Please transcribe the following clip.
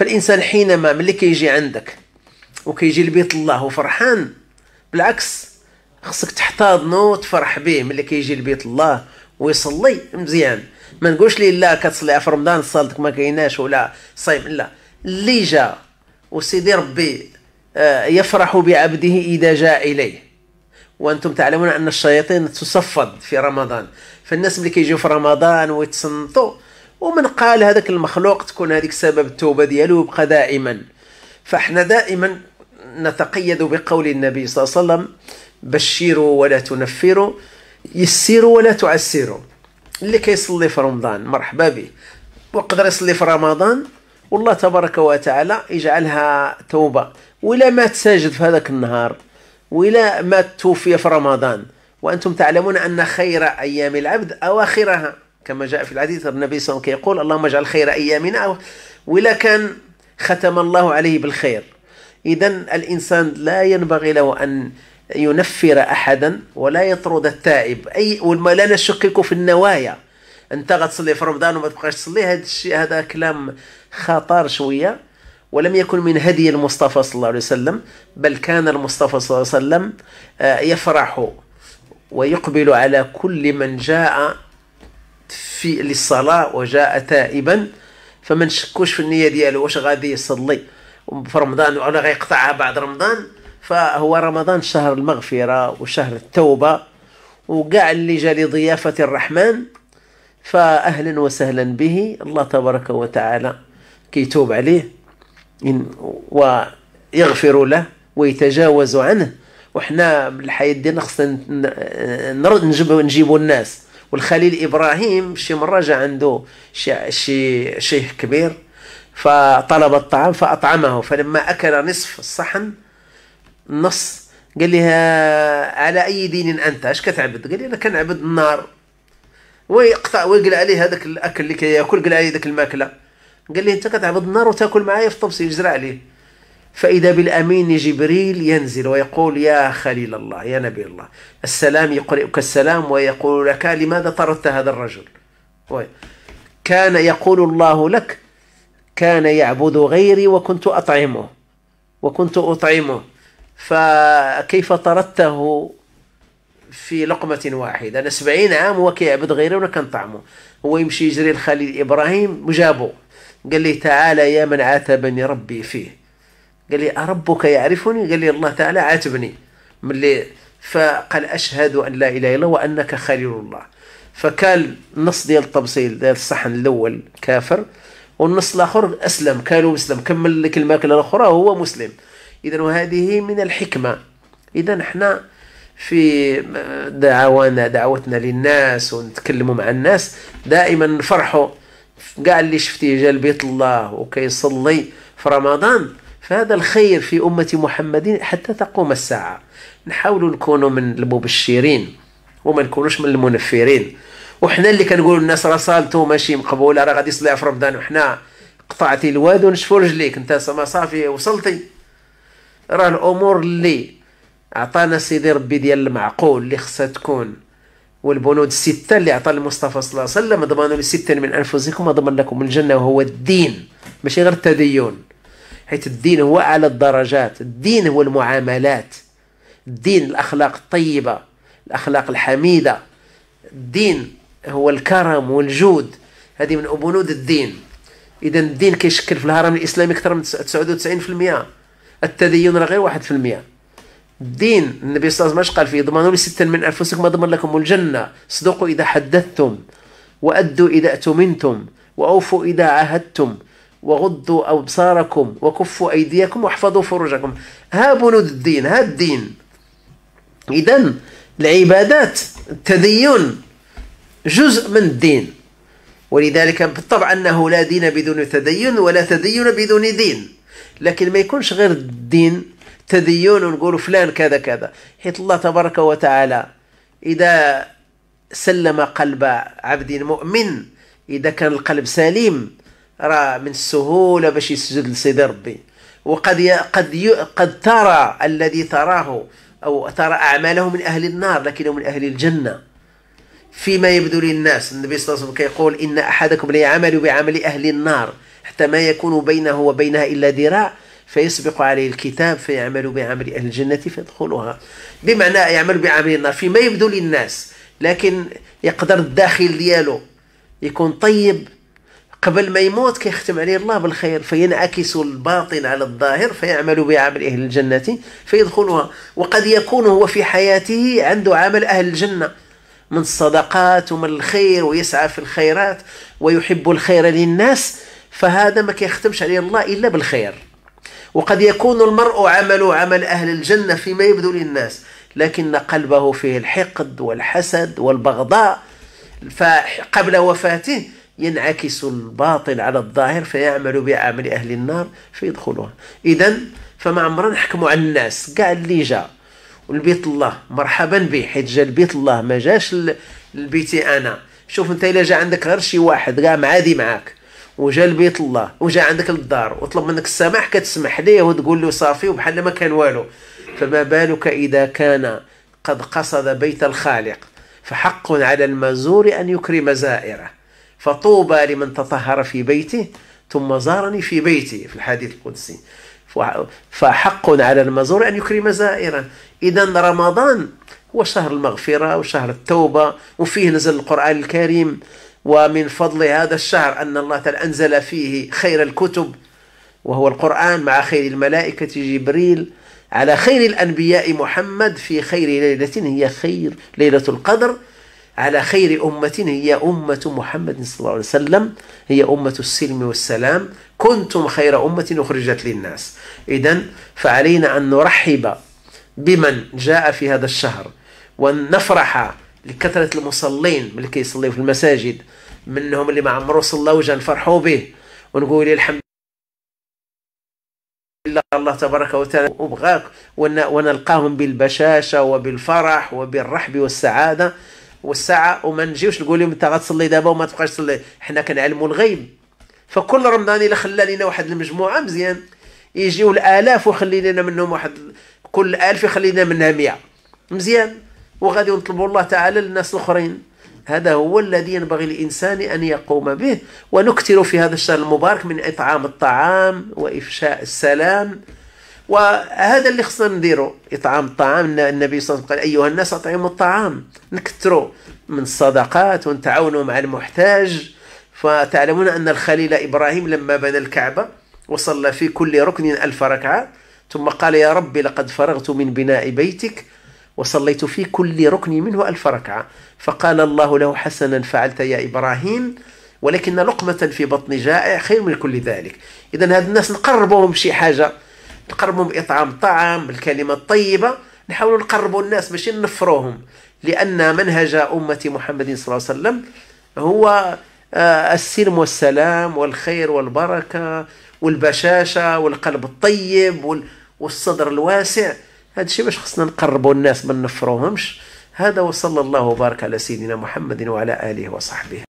فالانسان حينما ملي كيجي عندك وكيجي لبيت الله وفرحان بالعكس خصك تحتضنه وتفرح به ملي كيجي لبيت الله ويصلي مزيان ما نقولش ليه لا كتصلي في رمضان صلاتك ما كايناش ولا صايم لا اللي جا وسيدي ربي آه، يفرح بعبده اذا جاء اليه وانتم تعلمون ان الشياطين تصفد في رمضان فالناس اللي كيجيو في رمضان ويتصنتوا ومن قال هذاك المخلوق تكون هذيك سبب التوبه ديالو يبقى دائما فاحنا دائما نتقيد بقول النبي صلى الله عليه وسلم بشروا ولا تنفروا يسروا ولا تعسروا اللي كيصلي في رمضان مرحبا به وقدر يصلي في رمضان والله تبارك وتعالى يجعلها توبه ولا مات ساجد في هذاك النهار ولا مات توفي في رمضان وانتم تعلمون ان خير ايام العبد اواخرها كما جاء في الحديث النبي صلى الله عليه وسلم يقول اللهم اجعل خير أيامنا ولا كان ختم الله عليه بالخير إذا الإنسان لا ينبغي له أن ينفر أحدا ولا يطرد التائب أي ولا نشكك في النوايا أنت غتصلي في رمضان وما تبقاش تصلي هذا الشيء هذا كلام خطر شوية ولم يكن من هدي المصطفى صلى الله عليه وسلم بل كان المصطفى صلى الله عليه وسلم آه، يفرح ويقبل على كل من جاء في للصلاة وجاء تائبا فما نشكوش في النية ديالو واش غادي يصلي في رمضان ولا غيقطعها بعد رمضان فهو رمضان شهر المغفرة وشهر التوبة وكاع اللي جا لضيافة الرحمن فأهلا وسهلا به الله تبارك وتعالى كيتوب عليه ويغفر له ويتجاوز عنه وحنا بالحياة ديالنا خصنا نجيبوا الناس والخليل ابراهيم شي مره جا عنده شي شي شيخ كبير فطلب الطعام فاطعمه فلما اكل نصف الصحن نص قال لها على اي دين انت اش كتعبد قال لي انا كنعبد النار ويقطع ويقلع عليه هذاك الاكل اللي كياكل قلع عليه ذاك الماكله قال لي انت كتعبد النار وتاكل معايا في الطبسي يجرى عليه فإذا بالأمين جبريل ينزل ويقول يا خليل الله يا نبي الله السلام يقرئك السلام ويقول لك لماذا طردت هذا الرجل كان يقول الله لك كان يعبد غيري وكنت أطعمه وكنت أطعمه فكيف طردته في لقمة واحدة أنا سبعين عام هو كيعبد غيري وأنا كنطعمه هو يمشي يجري لخليل إبراهيم وجابه قال لي تعالى يا من عاتبني ربي فيه قال لي أربك يعرفني قال لي الله تعالى عاتبني ملي فقال أشهد أن لا إله إلا الله وأنك خليل الله فكان النص ديال التبصيل ديال الصحن الأول كافر والنص الآخر أسلم كانوا مسلم كمل لك الماكلة الأخرى هو مسلم إذا وهذه من الحكمة إذا حنا في دعوانا دعوتنا للناس ونتكلموا مع الناس دائما نفرحوا كاع اللي شفتيه جا لبيت الله وكيصلي في رمضان فهذا الخير في أمة محمد حتى تقوم الساعة نحاول نكون من المبشرين وما نكونوش من المنفرين وحنا اللي كنقول الناس رسالته ماشي مقبوله راه غادي يصلي في رمضان وحنا قطعتي الواد ونشفو رجليك انت سما صافي وصلتي راه الامور اللي عطانا سيدي ربي ديال المعقول اللي خصها تكون والبنود الستة اللي عطى المصطفى صلى الله عليه وسلم ضمانوا لستة من أنفسكم وضمن لكم الجنة وهو الدين ماشي غير التدين حيث الدين هو أعلى الدرجات الدين هو المعاملات الدين الأخلاق الطيبة الأخلاق الحميدة الدين هو الكرم والجود هذه من أبنود الدين إذا الدين كيشكل في الهرم الإسلامي أكثر من 99% التدين راه غير 1% الدين النبي صلى الله عليه وسلم قال فيه ضمنوا لي من أنفسكم أضمن لكم الجنة صدقوا إذا حدثتم وأدوا إذا أتمنتم وأوفوا إذا عاهدتم وغضوا أبصاركم وكفوا أيديكم واحفظوا فروجكم ها بنود الدين ها الدين إذا العبادات التدين جزء من الدين ولذلك بالطبع أنه لا دين بدون تدين ولا تدين بدون دين لكن ما يكونش غير الدين تدين ونقول فلان كذا كذا حيث الله تبارك وتعالى إذا سلم قلب عبد مؤمن إذا كان القلب سليم راه من السهوله باش يسجد لسيدي ربي وقد ي... قد ي... قد ترى الذي تراه او ترى اعماله من اهل النار لكنه من اهل الجنه فيما يبدو للناس النبي صلى الله عليه وسلم كيقول ان احدكم ليعمل بعمل اهل النار حتى ما يكون بينه وبينها الا ذراع فيسبق عليه الكتاب فيعمل بعمل اهل الجنه فيدخلها بمعنى يعمل بعمل النار فيما يبدو للناس لكن يقدر الداخل ديالو يكون طيب قبل ما يموت كيختم عليه الله بالخير فينعكس الباطن على الظاهر فيعمل بعمل أهل الجنة فيدخلها وقد يكون هو في حياته عنده عمل أهل الجنة من الصدقات ومن الخير ويسعى في الخيرات ويحب الخير للناس فهذا ما كيختمش عليه الله إلا بالخير وقد يكون المرء عمله عمل أهل الجنة فيما يبدو للناس لكن قلبه فيه الحقد والحسد والبغضاء فقبل وفاته ينعكس الباطل على الظاهر فيعمل بعمل أهل النار فيدخلوها إذا فما عمرنا نحكموا على الناس كاع اللي جا والبيت الله مرحبا به حيت جا لبيت الله ما جاش لبيتي أنا شوف أنت إلا جا عندك غير شي واحد كاع معادي معاك وجا لبيت الله وجا عندك للدار وطلب منك السماح كتسمح ليه وتقول له صافي وبحال ما كان والو فما بالك إذا كان قد قصد بيت الخالق فحق على المزور أن يكرم زائره فطوبى لمن تطهر في بيته ثم زارني في بيتي في الحديث القدسي فحق على المزور أن يكرم زائره إذا رمضان هو شهر المغفرة وشهر التوبة وفيه نزل القرآن الكريم ومن فضل هذا الشهر أن الله تعالى أنزل فيه خير الكتب وهو القرآن مع خير الملائكة جبريل على خير الأنبياء محمد في خير ليلة هي خير ليلة القدر على خير أمة هي أمة محمد صلى الله عليه وسلم هي أمة السلم والسلام كنتم خير أمة أخرجت للناس إذا فعلينا أن نرحب بمن جاء في هذا الشهر ونفرح لكثرة المصلين من اللي يصليوا في المساجد منهم اللي ما عمرو صلى وجا نفرحوا به ونقول الحمد لله الله تبارك وتعالى وبغاك ونلقاهم بالبشاشة وبالفرح وبالرحب والسعادة والساعه وما نجيوش نقول لهم انت غتصلي دابا وما تبقاش تصلي حنا كنعلموا الغيب فكل رمضان الا خلى لنا واحد المجموعه مزيان يجيو الالاف وخلي لنا منهم واحد كل الف يخلي لنا منها 100 مزيان وغادي نطلبوا الله تعالى للناس الاخرين هذا هو الذي ينبغي الانسان أن يقوم به ونكثر في هذا الشهر المبارك من إطعام الطعام وإفشاء السلام وهذا اللي خصنا نديرو اطعام الطعام النبي صلى الله عليه وسلم قال ايها الناس اطعموا الطعام نكثروا من الصدقات ونتعاونوا مع المحتاج فتعلمون ان الخليل ابراهيم لما بنى الكعبه وصلى في كل ركن الف ركعه ثم قال يا ربي لقد فرغت من بناء بيتك وصليت في كل ركن منه ألف ركعة فقال الله له حسنا فعلت يا إبراهيم ولكن لقمة في بطن جائع خير من كل ذلك إذا هاد الناس نقربوهم شي حاجة نقربهم باطعام طعام بالكلمه الطيبه نحاولوا نقربوا الناس ماشي نفروهم لان منهج امه محمد صلى الله عليه وسلم هو آه، السلم والسلام والخير والبركه والبشاشه والقلب الطيب والصدر الواسع هذا الشيء باش خصنا نقربوا الناس ما نفروهمش هذا وصلى الله وبارك على سيدنا محمد وعلى اله وصحبه